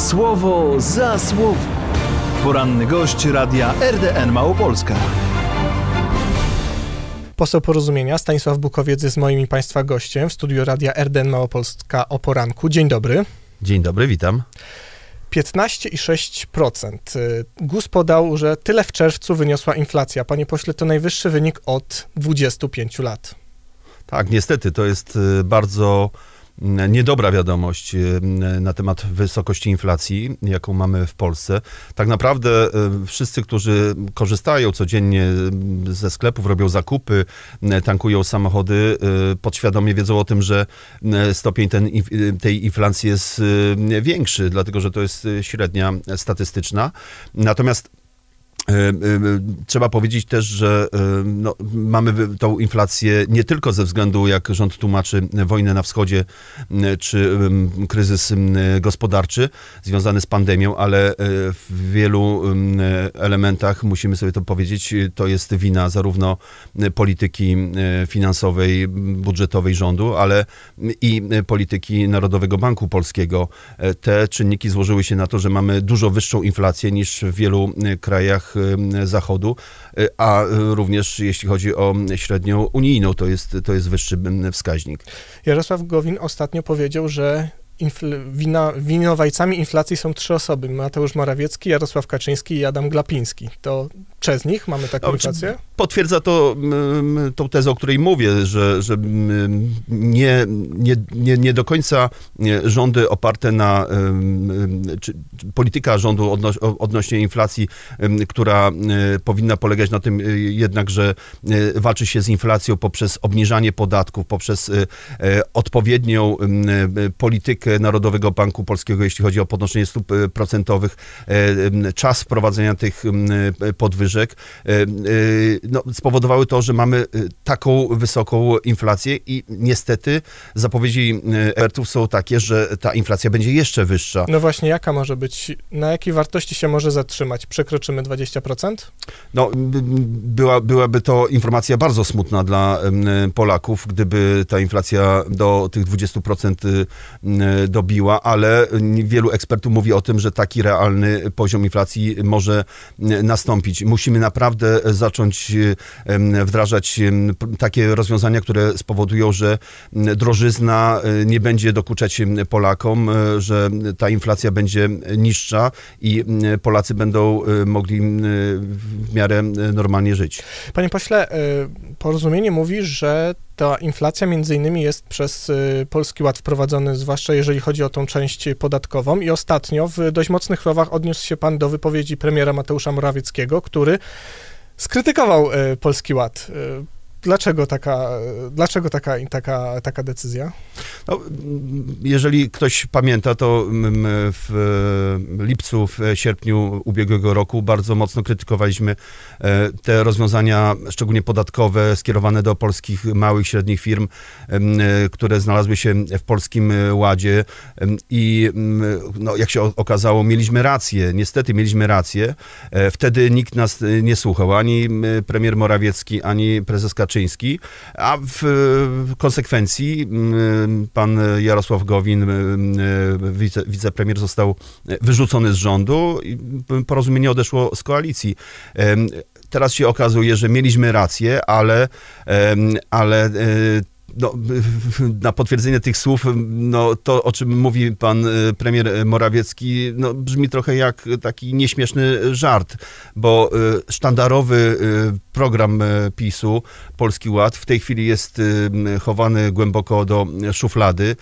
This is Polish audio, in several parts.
Słowo za słowo. Poranny gość radia RDN Małopolska. Poseł Porozumienia Stanisław Bukowiec jest moim i Państwa gościem w studiu radia RDN Małopolska o poranku. Dzień dobry. Dzień dobry, witam. 15,6%. GUS podał, że tyle w czerwcu wyniosła inflacja. Panie pośle, to najwyższy wynik od 25 lat. Tak, niestety to jest y, bardzo niedobra wiadomość y, na temat wysokości inflacji, jaką mamy w Polsce. Tak naprawdę y, wszyscy, którzy korzystają codziennie y, ze sklepów, robią zakupy, tankują samochody, podświadomie wiedzą o tym, że stopień ten, tej inflacji jest większy, dlatego że to jest średnia statystyczna. Natomiast E, e, trzeba powiedzieć też, że e, no, mamy tą inflację nie tylko ze względu, jak rząd tłumaczy, wojnę na wschodzie czy kryzys gospodarczy związany z pandemią, ale w wielu elementach, musimy sobie to powiedzieć, to jest wina zarówno polityki finansowej, budżetowej rządu, ale i polityki Narodowego Banku Polskiego. Te czynniki złożyły się na to, że mamy dużo wyższą inflację niż w wielu krajach Zachodu, y, a również jeśli chodzi o średnią unijną, to jest, to jest wyższy wskaźnik. Jarosław Gowin ostatnio powiedział, że infl, wina, winowajcami inflacji są trzy osoby. Mateusz Morawiecki, Jarosław Kaczyński i Adam Glapiński. To przez nich mamy taką inflację? Potwierdza to m, mm, mm, tą tezę, o której mówię, że, że m, mm, nie, nie, nie, nie do końca rządy oparte na m, czy, polityka rządu odno, odnośnie inflacji, która e, powinna polegać na tym e, jednak, że e, walczy się z inflacją poprzez obniżanie podatków, poprzez odpowiednią politykę Narodowego Banku Polskiego, jeśli chodzi o podnoszenie stóp e, procentowych, e, czas wprowadzenia tych e, podwyżek, no, spowodowały to, że mamy taką wysoką inflację i niestety zapowiedzi ekspertów są takie, że ta inflacja będzie jeszcze wyższa. No właśnie, jaka może być, na jakiej wartości się może zatrzymać? Przekroczymy 20%? No, była, byłaby to informacja bardzo smutna dla Polaków, gdyby ta inflacja do tych 20% dobiła, ale wielu ekspertów mówi o tym, że taki realny poziom inflacji może nastąpić. Musimy naprawdę zacząć e, wdrażać takie rozwiązania, które spowodują, że drożyzna e, nie będzie dokuczać Polakom, e, że ta inflacja będzie niższa i Polacy będą mogli w miarę normalnie żyć. Panie pośle, porozumienie mówi, że ta inflacja między innymi jest przez y, Polski Ład wprowadzony, zwłaszcza jeżeli chodzi o tą część podatkową i ostatnio w dość mocnych słowach odniósł się pan do wypowiedzi premiera Mateusza Morawieckiego, który skrytykował y, Polski Ład. Y, Dlaczego taka, dlaczego taka, taka, taka decyzja? No, jeżeli ktoś pamięta, to w e, lipcu, w sierpniu ubiegłego roku bardzo mocno krytykowaliśmy e, te rozwiązania, szczególnie podatkowe, skierowane do polskich małych, średnich firm, e, które znalazły się w polskim ładzie. I no, jak się okazało, mieliśmy rację. Niestety mieliśmy rację. Wtedy nikt nas nie słuchał, ani premier Morawiecki, ani prezes Kaczyński Kaczyński, a w konsekwencji mm, pan Jarosław Gowin, mm, y, wice, wicepremier, został wyrzucony z rządu i porozumienie odeszło z koalicji teraz się okazuje, że mieliśmy rację, ale, ale y, no, na potwierdzenie tych słów, no, to o czym mówi pan y, premier Morawiecki, no, brzmi trochę jak taki nieśmieszny żart, bo y, sztandarowy y, program PiSu, Polski Ład, w tej chwili jest chowany głęboko do szuflady.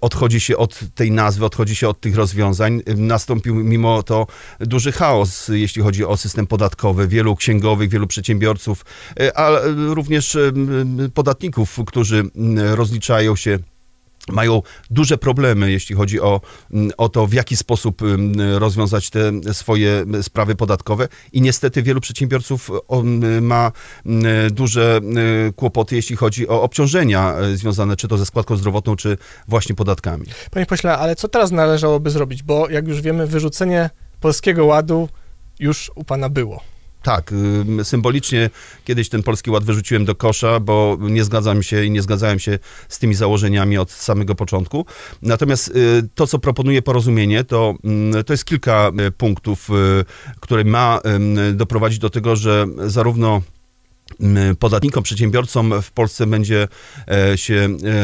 Odchodzi się od tej nazwy, odchodzi się od tych rozwiązań. Nastąpił mimo to duży chaos, jeśli chodzi o system podatkowy, wielu księgowych, wielu przedsiębiorców, ale również podatników którzy mm, rozliczają się mają duże problemy, jeśli chodzi o, mm, o to, w jaki sposób mm, rozwiązać te swoje sprawy podatkowe i niestety wielu przedsiębiorców ma duże kłopoty, jeśli chodzi o obciążenia e, związane czy to ze składką zdrowotną, czy właśnie podatkami. Panie pośle, ale co teraz należałoby zrobić? Bo jak już wiemy, wyrzucenie Polskiego Ładu już u pana było tak, symbolicznie kiedyś ten Polski Ład wyrzuciłem do kosza, bo nie zgadzam się i nie zgadzałem się z tymi założeniami od samego początku. Natomiast y, to, co proponuje porozumienie, to, mm, to jest kilka y, punktów, y, które ma doprowadzić do tego, że zarówno Mm, podatnikom, przedsiębiorcom w Polsce będzie e, się e, e,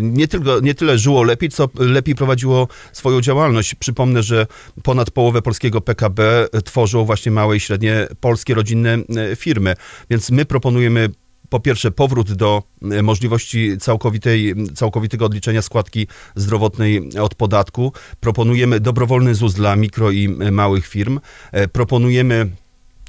nie, tylko, nie tyle żyło lepiej, co lepiej prowadziło swoją działalność. Przypomnę, że ponad połowę polskiego PKB tworzą właśnie małe i średnie polskie rodzinne firmy. Więc my proponujemy po pierwsze powrót do możliwości całkowitej, całkowitego odliczenia składki zdrowotnej od podatku. Proponujemy dobrowolny ZUS dla mikro i małych firm. Proponujemy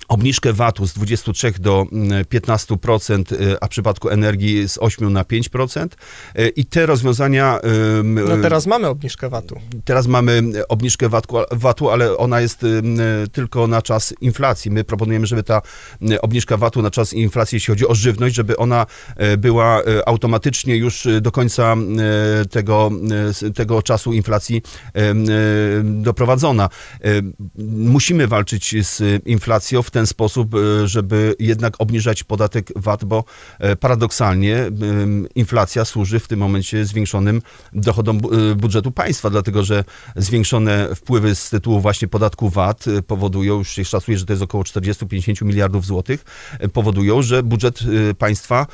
obniżkę VAT-u z 23 do 15%, mm, y, a w przypadku energii z 8 na 5%. Y, I te rozwiązania. No y, teraz mamy obniżkę VAT-u. Teraz mamy obniżkę VAT-u, ale ona jest tylko na czas inflacji. My proponujemy, żeby ta obniżka VAT-u na czas inflacji, jeśli chodzi o żywność, żeby ona była automatycznie już do końca tego, tego czasu inflacji doprowadzona. Musimy walczyć z inflacją w ten sposób, e, żeby jednak obniżać podatek VAT, bo e, paradoksalnie e, inflacja służy w tym momencie zwiększonym dochodom budżetu państwa, dlatego że zwiększone wpływy z tytułu właśnie podatku VAT powodują, już się szacuje, że to jest około 40-50 miliardów złotych, powodują, że budżet państwa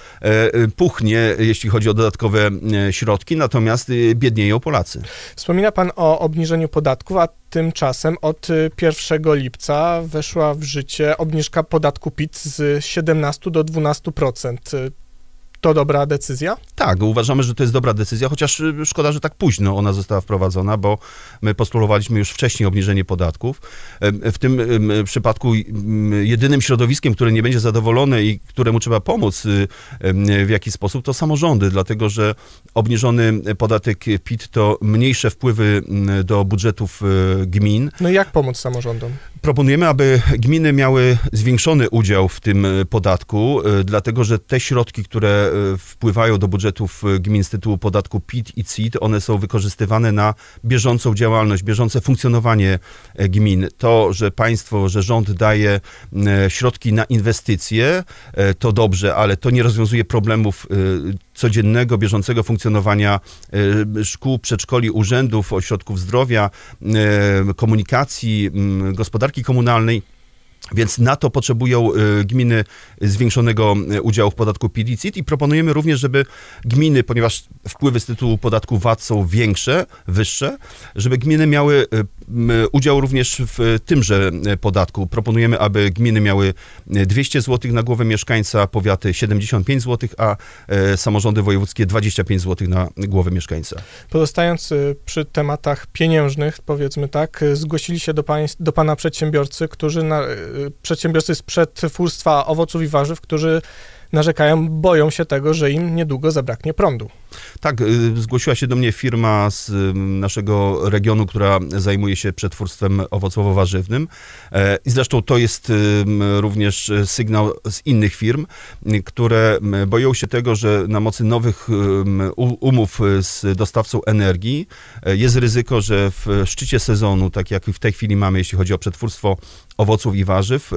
puchnie, jeśli chodzi o dodatkowe środki, natomiast biednieją Polacy. Wspomina pan o obniżeniu podatków, a Tymczasem od 1 y, lipca weszła w życie obniżka podatku PIT z 17 do 12% to dobra decyzja? Tak, uważamy, że to jest dobra decyzja, chociaż y, szkoda, że tak późno ona została wprowadzona, bo my postulowaliśmy już wcześniej obniżenie podatków. W tym przypadku jedynym środowiskiem, które nie będzie zadowolone i któremu trzeba pomóc y, w jakiś sposób, to samorządy, dlatego że obniżony podatek PIT to mniejsze wpływy do budżetów y, gmin. No i jak pomóc samorządom? Proponujemy, aby gminy miały zwiększony udział w tym podatku, dlatego że te środki, które Y, wpływają do budżetów y, gmin z tytułu podatku PIT i CIT, one są wykorzystywane na bieżącą działalność, bieżące funkcjonowanie e, gmin. To, że państwo, że rząd daje e, środki na inwestycje, e, to dobrze, ale to nie rozwiązuje problemów codziennego, bieżącego funkcjonowania szkół, przedszkoli, urzędów, ośrodków zdrowia, komunikacji, gospodarki komunalnej. Więc na to potrzebują e, gminy zwiększonego e, udziału w podatku PIT i proponujemy również, żeby gminy, ponieważ wpływy z tytułu podatku VAT są większe, wyższe, żeby gminy miały e, udział również w tymże podatku. Proponujemy, aby gminy miały 200 zł na głowę mieszkańca, powiaty 75 zł, a samorządy wojewódzkie 25 zł na głowę mieszkańca. Pozostając przy tematach pieniężnych, powiedzmy tak, zgłosili się do, pań, do pana przedsiębiorcy, którzy na Y, przedsiębiorcy sprzed twórstwa owoców i warzyw, którzy narzekają, boją się tego, że im niedługo zabraknie prądu. Tak, y, zgłosiła się do mnie firma z naszego regionu, która zajmuje się przetwórstwem owocowo-warzywnym. E, I zresztą to jest również sygnał z innych firm, y, które boją się tego, że na mocy nowych umów y, z dostawcą energii e, jest ryzyko, że w szczycie sezonu, tak jak w tej chwili mamy, jeśli chodzi o przetwórstwo owoców i warzyw,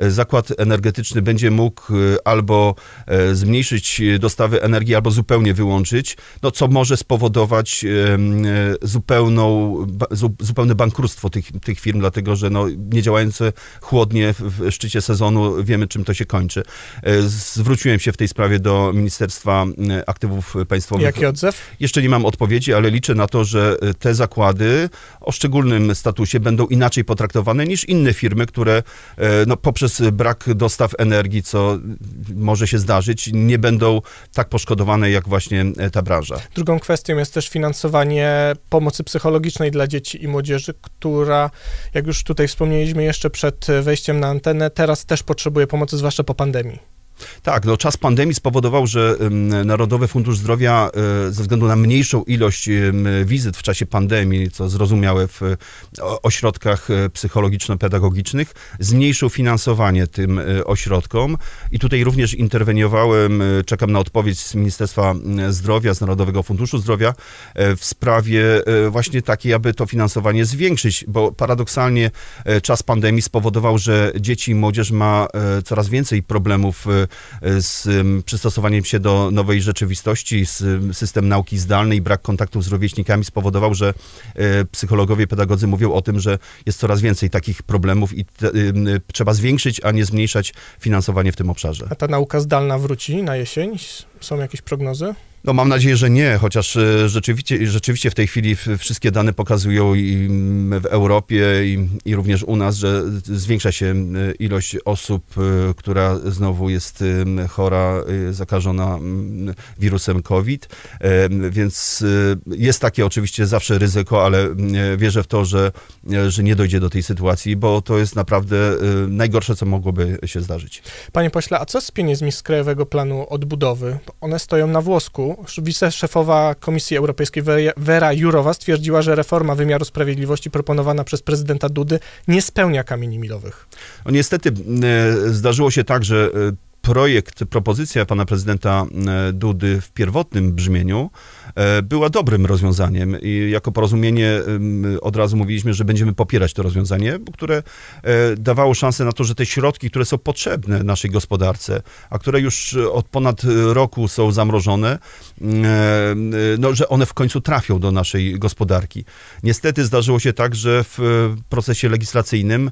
e, zakład energetyczny będzie mógł albo zmniejszyć dostawy energii, albo zupełnie wyłączyć skończyć, no co może spowodować e, zupełną, zupełne bankructwo tych, tych firm, dlatego że no, nie działające chłodnie w szczycie sezonu wiemy, czym to się kończy. E, zwróciłem się w tej sprawie do Ministerstwa e, Aktywów Państwowych. Jaki odzew? Jeszcze nie mam odpowiedzi, ale liczę na to, że te zakłady o szczególnym statusie będą inaczej potraktowane niż inne firmy, które no, poprzez brak dostaw energii, co może się zdarzyć, nie będą tak poszkodowane jak właśnie E, ta branża. Drugą kwestią jest też finansowanie pomocy psychologicznej dla dzieci i młodzieży, która, jak już tutaj wspomnieliśmy jeszcze przed wejściem na antenę, teraz też potrzebuje pomocy, zwłaszcza po pandemii. Tak, no czas pandemii spowodował, że Narodowy Fundusz Zdrowia e, ze względu na mniejszą ilość wizyt w czasie pandemii, co zrozumiałe w ośrodkach e, psychologiczno-pedagogicznych, zmniejszył finansowanie tym e, ośrodkom i tutaj również interweniowałem, czekam na odpowiedź z Ministerstwa Zdrowia, z Narodowego Funduszu Zdrowia w sprawie właśnie takiej, aby to finansowanie zwiększyć, bo paradoksalnie czas pandemii spowodował, że dzieci i młodzież ma coraz więcej problemów E, z przystosowaniem się do nowej rzeczywistości, system nauki zdalnej, brak kontaktów z rówieśnikami spowodował, że e, psychologowie, pedagodzy mówią o tym, że jest coraz więcej takich problemów i te, trzeba zwiększyć, a nie zmniejszać finansowanie w tym obszarze. A ta nauka zdalna wróci na jesień? Są jakieś prognozy? No mam nadzieję, że nie, chociaż e, rzeczywiście, rzeczywiście w tej chwili wszystkie dane pokazują i mm, w Europie i, i również u nas, że zwiększa się e, ilość osób, e, która znowu jest chora, zakażona wirusem COVID, więc jest takie oczywiście zawsze ryzyko, ale wierzę w to, że, że nie dojdzie do tej sytuacji, bo to jest naprawdę najgorsze, co mogłoby się zdarzyć. Panie pośle, a co z pieniędzmi z Krajowego Planu Odbudowy? One stoją na włosku wiceszefowa Komisji Europejskiej Vera Jurowa stwierdziła, że reforma wymiaru sprawiedliwości proponowana przez prezydenta Dudy nie spełnia kamieni milowych. No, niestety e, zdarzyło się tak, że e, projekt, propozycja pana prezydenta e, Dudy w pierwotnym brzmieniu E, była dobrym rozwiązaniem. I jako porozumienie od razu mówiliśmy, że będziemy popierać to rozwiązanie, które e, dawało szansę na to, że te środki, które są potrzebne naszej gospodarce, a które już od ponad roku są zamrożone, mm, e, no, że one w końcu trafią do naszej gospodarki. Niestety zdarzyło się tak, że w procesie legislacyjnym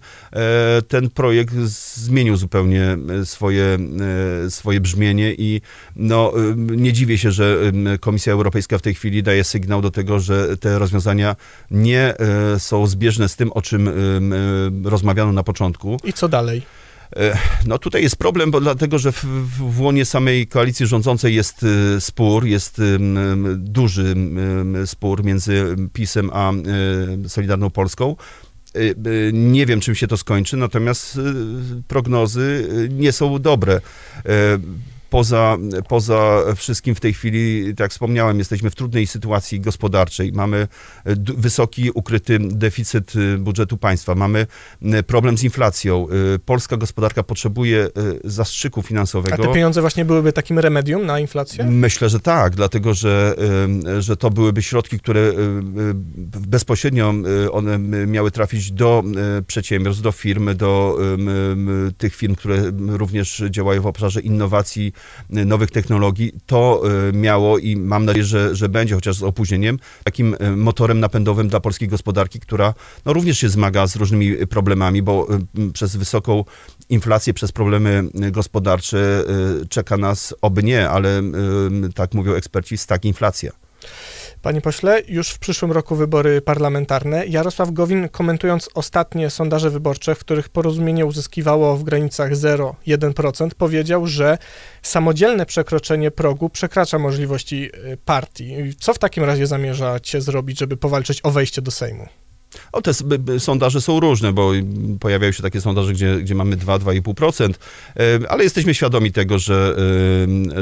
ten projekt zmienił zupełnie swoje, swoje brzmienie i no, nie dziwię się, że Komisja Europejska Europejska w tej chwili daje sygnał do tego, że te rozwiązania nie e, są zbieżne z tym, o czym e, e, rozmawiano na początku. I co dalej? No tutaj jest problem, bo dlatego, że w, w łonie samej koalicji rządzącej jest spór, jest duży spór między PiSem a Solidarną Polską. Nie wiem, czym się to skończy, natomiast prognozy nie są dobre poza, poza wszystkim w tej chwili, tak wspomniałem, jesteśmy w trudnej sytuacji gospodarczej. Mamy e, wysoki, ukryty deficyt e, budżetu państwa. Mamy e, problem z inflacją. Polska gospodarka potrzebuje zastrzyku finansowego. A te pieniądze właśnie byłyby takim remedium na inflację? Myślę, że tak, dlatego że, że to byłyby środki, które bezpośrednio one miały trafić do przedsiębiorstw, do firm, do tych firm, które również działają w obszarze innowacji, Y, nowych technologii, to y, miało i mam nadzieję, że, że będzie, chociaż z opóźnieniem, takim y, motorem napędowym dla polskiej gospodarki, która no, również się zmaga z różnymi problemami, bo przez wysoką inflację, przez problemy gospodarcze czeka nas, oby nie, ale tak mówią eksperci, stag inflacja. Panie pośle, już w przyszłym roku wybory parlamentarne. Jarosław Gowin, komentując ostatnie sondaże wyborcze, w których porozumienie uzyskiwało w granicach 0,1%, powiedział, że samodzielne przekroczenie progu przekracza możliwości y, partii. Co w takim razie zamierzacie zrobić, żeby powalczyć o wejście do Sejmu? O, no, te sondaże są różne, bo pojawiają się takie sondaże, gdzie, gdzie mamy 2-2,5%, e, ale jesteśmy świadomi tego, że,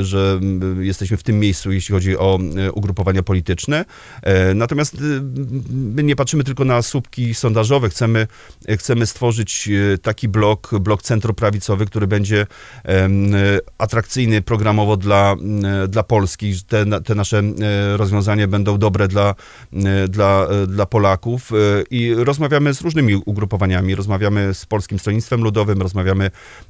że jesteśmy w tym miejscu, jeśli chodzi o e, ugrupowania polityczne. E, natomiast y, my nie patrzymy tylko na słupki sondażowe. Chcemy, chcemy stworzyć taki blok, blok centroprawicowy, który będzie atrakcyjny programowo dla, dla Polski. Te, te nasze rozwiązania będą dobre dla, dla, dla Polaków i rozmawiamy z różnymi ugrupowaniami, rozmawiamy z Polskim Stronnictwem Ludowym, rozmawiamy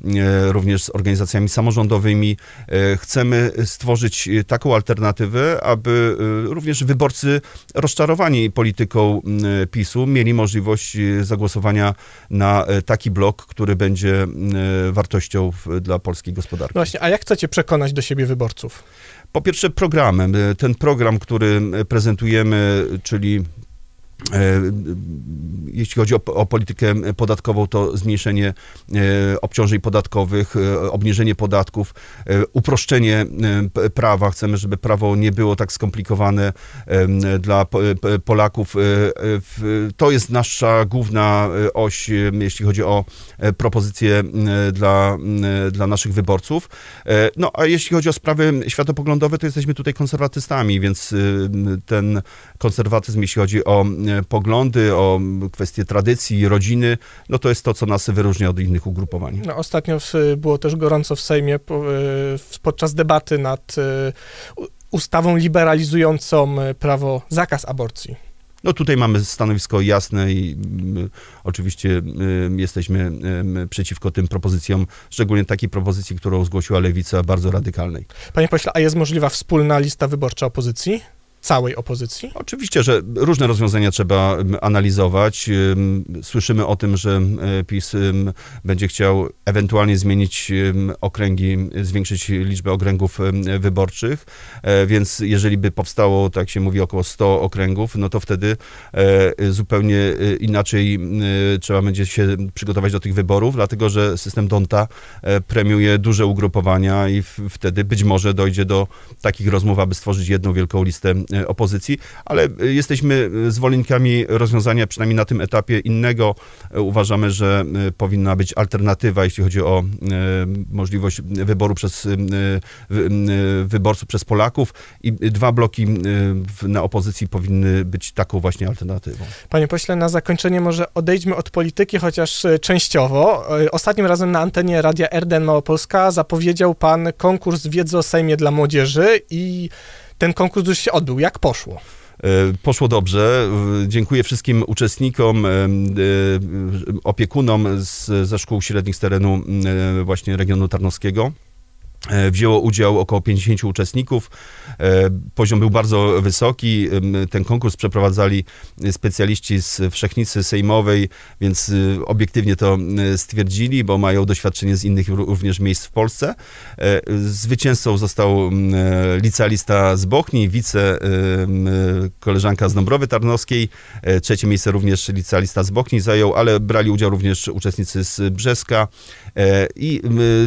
e, również z organizacjami samorządowymi. E, chcemy stworzyć e, taką alternatywę, aby również wyborcy rozczarowani polityką PiSu mieli możliwość zagłosowania na taki blok, który będzie wartością dla polskiej gospodarki. No właśnie, a jak chcecie przekonać do siebie wyborców? Po pierwsze programem. Ten program, który prezentujemy, czyli E, jeśli chodzi o, o, politykę podatkową, to zmniejszenie e, obciążeń podatkowych, e, obniżenie podatków, uproszczenie prawa. Chcemy, żeby prawo nie było tak skomplikowane dla Polaków. To jest nasza główna oś, jeśli chodzi o propozycje dla, dla naszych wyborców. No a jeśli chodzi o sprawy światopoglądowe, to jesteśmy tutaj konserwatystami, więc ten konserwatyzm, jeśli chodzi o E, poglądy, o kwestie tradycji, rodziny, no to jest to, co nas wyróżnia od innych ugrupowań. No, ostatnio w, było też gorąco w Sejmie e, podczas debaty nad e, ustawą liberalizującą prawo zakaz aborcji. No tutaj mamy stanowisko jasne i mm, oczywiście mm, jesteśmy mm, przeciwko tym propozycjom, szczególnie takiej propozycji, którą zgłosiła lewica, bardzo radykalnej. Panie pośle, a jest możliwa wspólna lista wyborcza opozycji? całej opozycji? Oczywiście, że różne rozwiązania trzeba mm, analizować. Słyszymy o tym, że e, PiS będzie chciał ewentualnie zmienić okręgi, zwiększyć liczbę okręgów wyborczych, e, więc jeżeli by powstało, tak się mówi, około 100 okręgów, no to wtedy e, zupełnie inaczej trzeba będzie się przygotować do tych wyborów, dlatego że system Donta premiuje duże ugrupowania i wtedy być może dojdzie do takich rozmów, aby stworzyć jedną wielką listę E, opozycji, ale e, jesteśmy e, zwolennikami rozwiązania przynajmniej na tym etapie innego. Uważamy, że powinna być alternatywa, jeśli chodzi o możliwość wyboru przez wyborców, przez Polaków i dwa bloki na opozycji powinny być taką właśnie alternatywą. Panie pośle, na zakończenie może odejdźmy od polityki, chociaż częściowo. Ostatnim razem na antenie Radia RDN Małopolska zapowiedział pan konkurs wiedzy o Sejmie dla młodzieży i ten konkurs już się odbył. Jak poszło? E, poszło dobrze. Dziękuję wszystkim uczestnikom, e, e, opiekunom z, ze szkół średnich z terenu właśnie regionu tarnowskiego. E, wzięło udział około 50 uczestników. E, poziom był bardzo wysoki. Ten konkurs przeprowadzali specjaliści z Wszechnicy Sejmowej, więc y, obiektywnie to y, stwierdzili, bo mają doświadczenie z innych również miejsc w Polsce. E, zwycięzcą został licealista z Bochni, wice koleżanka z Dąbrowy Tarnowskiej. Trzecie miejsce również licealista z Bochni zajął, ale brali udział również uczestnicy z Brzeska, E, I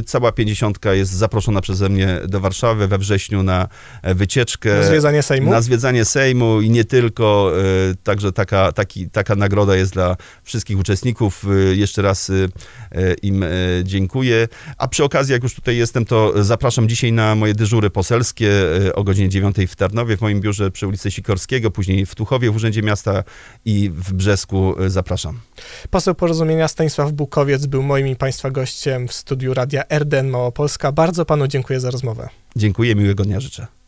cała pięćdziesiątka jest zaproszona przeze mnie do Warszawy we wrześniu na e, wycieczkę. Na zwiedzanie Sejmu? Na zwiedzanie Sejmu i nie tylko. E, także taka, taki, taka nagroda jest dla wszystkich uczestników. Jeszcze raz im dziękuję. A przy okazji, jak już tutaj jestem, to zapraszam dzisiaj na moje dyżury poselskie o godzinie 9 w Tarnowie, w moim biurze przy ulicy Sikorskiego, później w Tuchowie, w Urzędzie Miasta i w Brzesku. Zapraszam. Poseł Porozumienia Stanisław Bukowiec był moim i Państwa gościem gościem w studiu Radia RDN Małopolska. Bardzo panu dziękuję za rozmowę. Dziękuję, miłego dnia życzę.